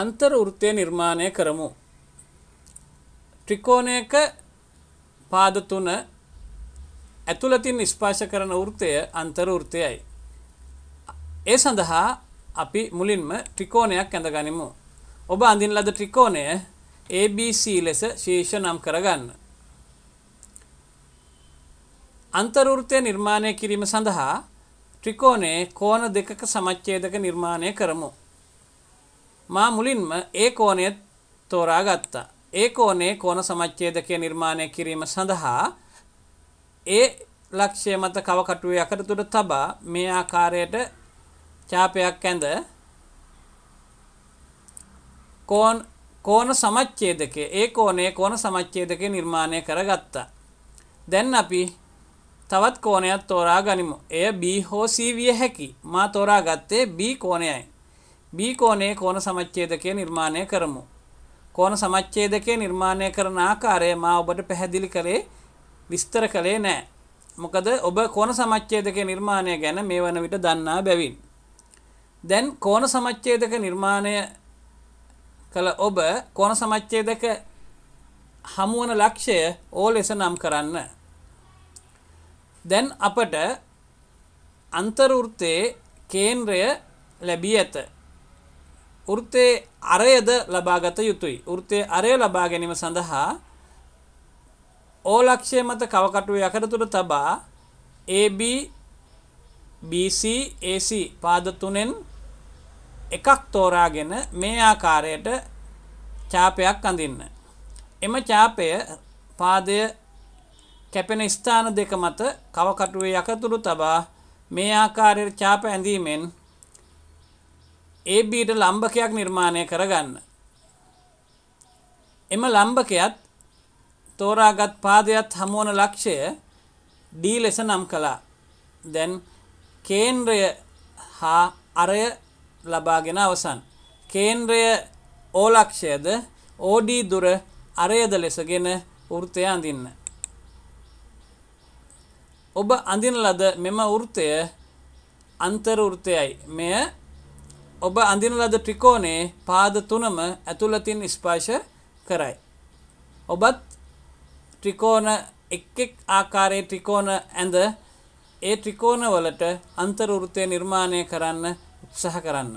අන්තර්වෘත්තය නිර්මාණය කරමු. ත්‍රිකෝණයක පාද තුන ඇතුළතින් ස්පර්ශ කරන වෘත්තය අන්තර්වෘත්තයයි. ඒ සඳහා අපි මුලින්ම ත්‍රිකෝණයක් ඇඳගනිමු. ඔබ අඳින ලද ත්‍රිකෝණය ABC ලෙස ශීර්ෂ නම් කරගන්න. අන්තර්වෘත්තය නිර්මාණය කිරීම සඳහා ත්‍රිකෝණයේ කෝණ දෙකක සමච්ඡේදක නිර්මාණය කරමු. මා මුලින්ම ඒ කෝණය තෝරා ගත්තා. ඒ කෝණේ කෝණ සමච්ඡේදකය නිර්මාණය කිරීම සඳහා ඒ ලක්ෂ්‍ය මත කවකටුවේ යකඩ තබා මේ ආකාරයට චාපයක් ඇඳ කෝණ කෝණ සමච්ඡේදකයේ ඒ කෝණයේ කෝණ සමච්ඡේදකය නිර්මාණය කරගත්තා. දැන් අපි තවත් කෝණයක් තෝරා ගනිමු. එය B හෝ C විය හැකි. මා තෝරා ගත්තේ B කෝණයයි. B කෝණයේ කෝණ සමච්ඡේදකය නිර්මාණය කරමු. කෝණ සමච්ඡේදකය නිර්මාණය කරන ආකාරය මා ඔබට පැහැදිලි කරේ විස්තර කළේ නෑ. මොකද ඔබ කෝණ සමච්ඡේදකය නිර්මාණය ගැන මේ වන විට දන්නා බැවින්. දැන් කෝණ සමච්ඡේදක නිර්මාණය කළ ඔබ කෝණ සමච්ඡේදක හමුවන ලක්ෂය ඕ ලෙස නම් කරන්න. දැන් අපට අන්තර්ෘත්තයේ කේන්ද්‍රය ලැබී ඇත. ෘත්තේ අරයද ලබාගත යුතුයි. ෘත්තේ අරය ලබා ගැනීම සඳහා ඕලක්ෂය මත කවකටුව යකරතුර තබා AB BC AC පාද තුනෙන් එකක් තෝරාගෙන මේ ආකාරයට චාපයක් අඳින්න. එම චාපය පාදය කැපෙන ස්ථාන දෙක මත කවකටුවේ යකතුරු තබා මේ ආකාරයට චාප ඇඳීමෙන් ABට ලම්භකයක් නිර්මාණය කරගන්න. එම ලම්භකයත් තෝරාගත් පාදයත් හමුවන ලක්ෂය D ලෙස නම් කළා. දැන් කේන්ද්‍රය හා අරය ලබාගෙන අවසන්. කේන්ද්‍රය ඕලක්ෂයද OD දුර අරයද ලෙසගෙන වෘත්තය අඳින්න. ඔබ අඳින ලද මෙම වෘත්තය අන්තර වෘත්තයයි. මෙය ඔබ අඳින ලද ත්‍රිකෝණයේ පාද තුනම ඇතුළතින් ස්පර්ශ කරයි. ඔබත් ත්‍රිකෝණ එක් එක් ආකාරයේ ත්‍රිකෝණ ඇඳ ඒ ත්‍රිකෝණවලට අන්තර වෘත්තය නිර්මාණය කරන්න උත්සාහ කරන්න.